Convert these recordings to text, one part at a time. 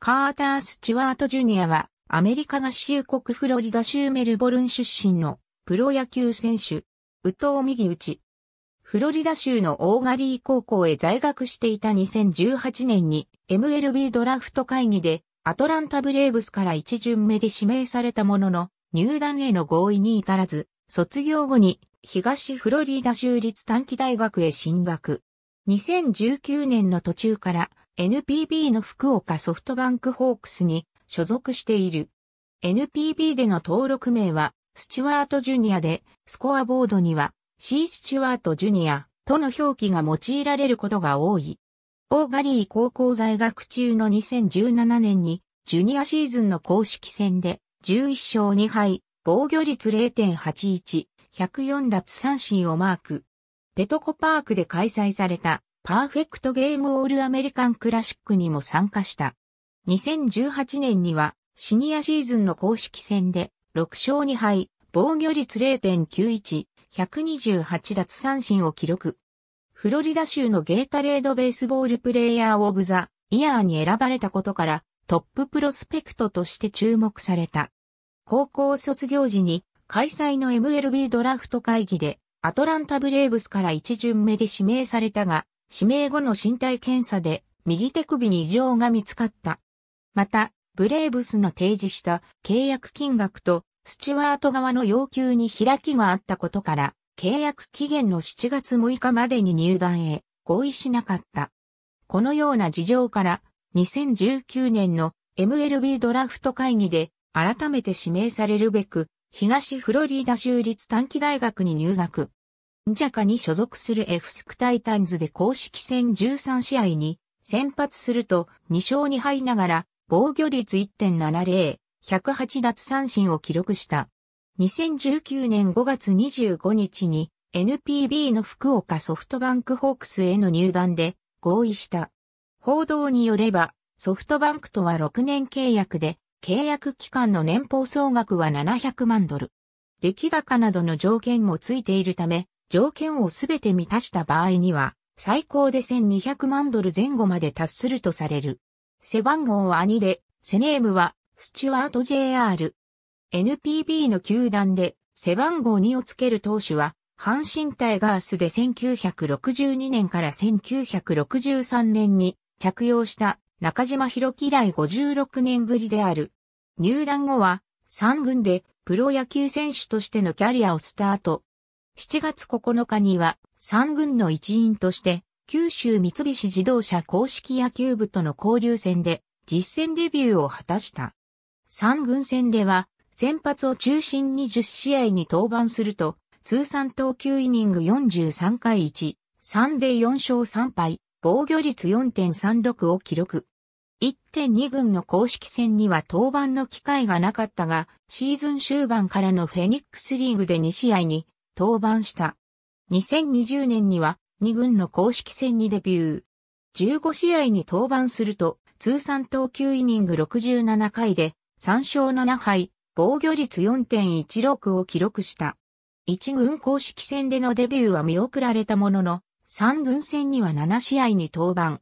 カーター・スチュワート・ジュニアは、アメリカ合衆国フロリダ州メルボルン出身のプロ野球選手、宇藤右打ち。フロリダ州のオーガリー高校へ在学していた2018年に MLB ドラフト会議でアトランタブレーブスから一巡目で指名されたものの入団への合意に至らず、卒業後に東フロリダ州立短期大学へ進学。2019年の途中から NPB の福岡ソフトバンクホークスに所属している。NPB での登録名は、スチュワートジュニアで、スコアボードには、C スチュワートジュニアとの表記が用いられることが多い。オーガリー高校在学中の2017年に、ジュニアシーズンの公式戦で、11勝2敗、防御率0.81、104奪三振をマーク。ペトコパークで開催されたパーフェクトゲームオールアメリカンクラシックにも参加した。2018年にはシニアシーズンの公式戦で6勝2敗、防御率0.91、128奪三振を記録。フロリダ州のゲータレードベースボールプレイヤーオブザイヤーに選ばれたことからトッププロスペクトとして注目された。高校卒業時に開催の MLB ドラフト会議でアトランタブレーブスから一巡目で指名されたが、指名後の身体検査で右手首に異常が見つかった。また、ブレーブスの提示した契約金額とスチュワート側の要求に開きがあったことから、契約期限の7月6日までに入団へ合意しなかった。このような事情から、2019年の MLB ドラフト会議で改めて指名されるべく、東フロリダ州立短期大学に入学。ジャカに所属するエフスクタイタンズで公式戦13試合に先発すると2勝2敗ながら防御率1.70、108奪三振を記録した。2019年5月25日に NPB の福岡ソフトバンクホークスへの入団で合意した。報道によればソフトバンクとは6年契約で契約期間の年俸総額は700万ドル。出来高などの条件もついているため、条件をすべて満たした場合には、最高で1200万ドル前後まで達するとされる。背番号は2で、セネームは、スチュワート JR。NPB の球団で、背番号2をつける投手は、阪神タイガースで1962年から1963年に着用した中島博樹以来56年ぶりである。入団後は、3軍でプロ野球選手としてのキャリアをスタート7月9日には、三軍の一員として、九州三菱自動車公式野球部との交流戦で、実戦デビューを果たした。三軍戦では、先発を中心に10試合に登板すると、通算投球イニング43回1、3で4勝3敗、防御率4.36を記録。1.2軍の公式戦には登板の機会がなかったが、シーズン終盤からのフェニックスリーグで2試合に登板した。2020年には2軍の公式戦にデビュー。15試合に登板すると、通算投球イニング67回で、3勝7敗、防御率4.16を記録した。1軍公式戦でのデビューは見送られたものの、3軍戦には7試合に登板。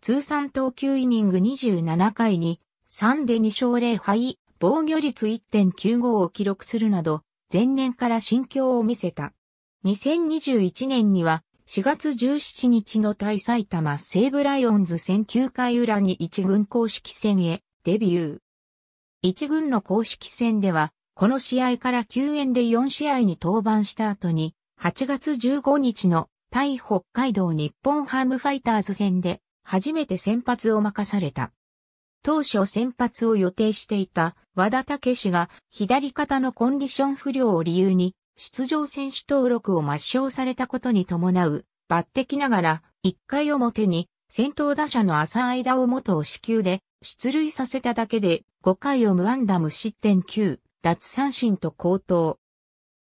通算投球イニング27回に、3で2勝0敗、防御率1.95を記録するなど、前年から心境を見せた。2021年には4月17日の対埼玉西武ライオンズ戦9回裏に1軍公式戦へデビュー。1軍の公式戦では、この試合から救援で4試合に登板した後に、8月15日の対北海道日本ハムファイターズ戦で初めて先発を任された。当初先発を予定していた和田武氏が左肩のコンディション不良を理由に出場選手登録を抹消されたことに伴う抜擢ながら1回表に先頭打者の浅間を元を支給で出塁させただけで5回を無安打無失点9奪三振と高騰。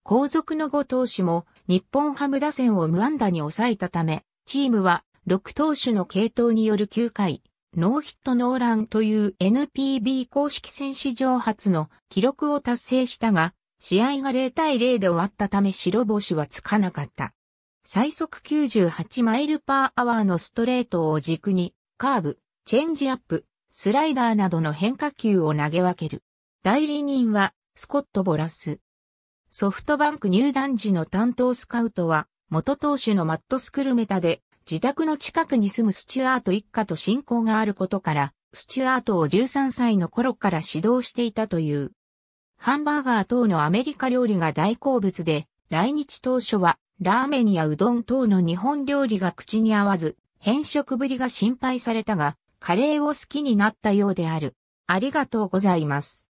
後続の5投手も日本ハム打線を無安打に抑えたためチームは6投手の継投による9回ノーヒットノーランという NPB 公式戦史上初の記録を達成したが、試合が0対0で終わったため白星はつかなかった。最速98マイルパーアワーのストレートを軸に、カーブ、チェンジアップ、スライダーなどの変化球を投げ分ける。代理人は、スコット・ボラス。ソフトバンク入団時の担当スカウトは、元投手のマット・スクルメタで、自宅の近くに住むスチュアート一家と親交があることから、スチュアートを13歳の頃から指導していたという。ハンバーガー等のアメリカ料理が大好物で、来日当初はラーメンやうどん等の日本料理が口に合わず、変色ぶりが心配されたが、カレーを好きになったようである。ありがとうございます。